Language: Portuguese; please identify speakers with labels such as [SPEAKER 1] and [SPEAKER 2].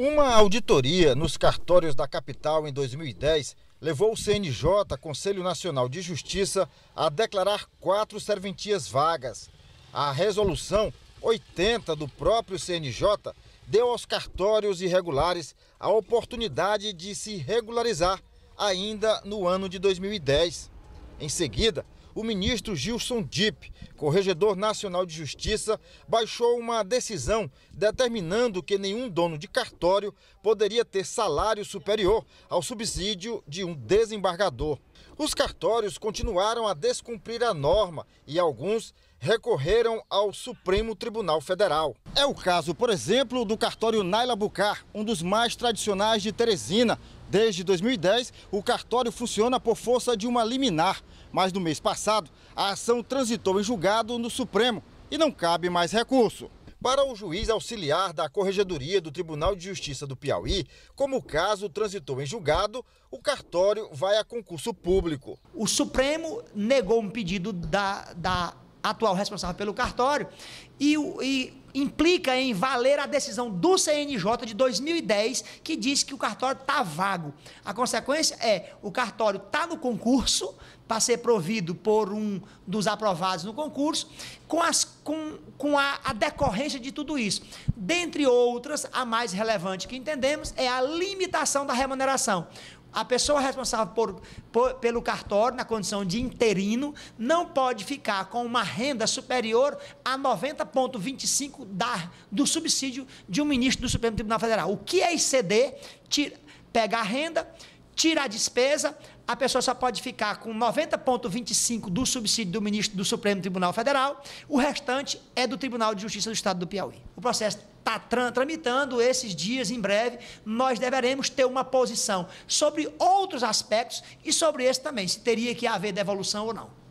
[SPEAKER 1] Uma auditoria nos cartórios da capital em 2010 levou o CNJ, Conselho Nacional de Justiça, a declarar quatro serventias vagas. A resolução 80 do próprio CNJ deu aos cartórios irregulares a oportunidade de se regularizar ainda no ano de 2010. Em seguida, o ministro Gilson Dip, Corregedor Nacional de Justiça, baixou uma decisão determinando que nenhum dono de cartório poderia ter salário superior ao subsídio de um desembargador. Os cartórios continuaram a descumprir a norma e alguns recorreram ao Supremo Tribunal Federal. É o caso, por exemplo, do cartório Naila Bucar, um dos mais tradicionais de Teresina. Desde 2010, o cartório funciona por força de uma liminar. Mas no mês passado, a ação transitou em julgado no Supremo e não cabe mais recurso. Para o juiz auxiliar da Corregedoria do Tribunal de Justiça do Piauí, como o caso transitou em julgado, o cartório vai a concurso público.
[SPEAKER 2] O Supremo negou um pedido da, da atual responsável pelo cartório, e, e implica em valer a decisão do CNJ de 2010, que diz que o cartório está vago. A consequência é, o cartório está no concurso, para ser provido por um dos aprovados no concurso, com, as, com, com a, a, decorrência de tudo isso. Dentre outras, a mais relevante que entendemos é a limitação da remuneração. A pessoa responsável por, por, pelo cartório, na condição de interino, não pode ficar com uma renda superior a 90,25% da, do subsídio de um ministro do Supremo Tribunal Federal. O que é exceder? Tira, pegar a renda, tira a despesa, a pessoa só pode ficar com 90,25% do subsídio do ministro do Supremo Tribunal Federal, o restante é do Tribunal de Justiça do Estado do Piauí. O processo está tramitando esses dias, em breve, nós deveremos ter uma posição sobre outros aspectos e sobre esse também, se teria que haver devolução ou não.